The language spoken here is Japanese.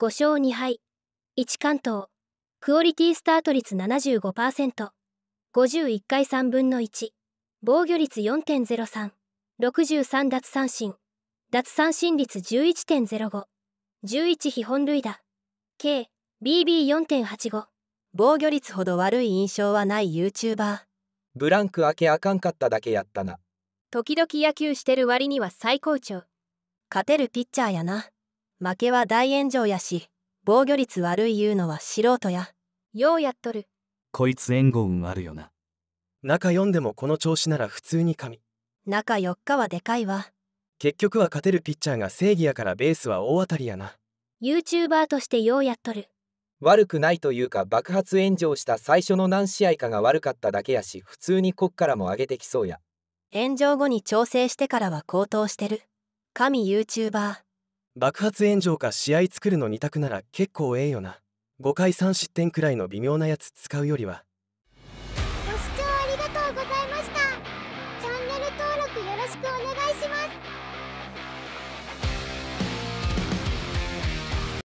5勝2敗1関東クオリティスタート率 75%51 回3分の1防御率4.0363奪三振奪三振率11.0511被本塁打 k BB4.85 防御率ほど悪い印象はない YouTuber ブランク開けあかんかっただけやったな時々野球してる割には最高潮勝てるピッチャーやな負けは大炎上やし防御率悪い言うのは素人やようやっとるこいつ援護運あるよな中4でもこの調子なら普通に神中4日はでかいわ結局は勝てるピッチャーが正義やからベースは大当たりやな YouTuber としてようやっとる悪くないというか爆発炎上した最初の何試合かが悪かっただけやし普通にこっからも上げてきそうや炎上後に調整してからは高騰してる神 YouTuber 爆発炎上か試合作るの2択なら結構ええよな5回3失点くらいの微妙なやつ使うよりはご視聴ありがとうございましたチャンネル登録よろしくお願いします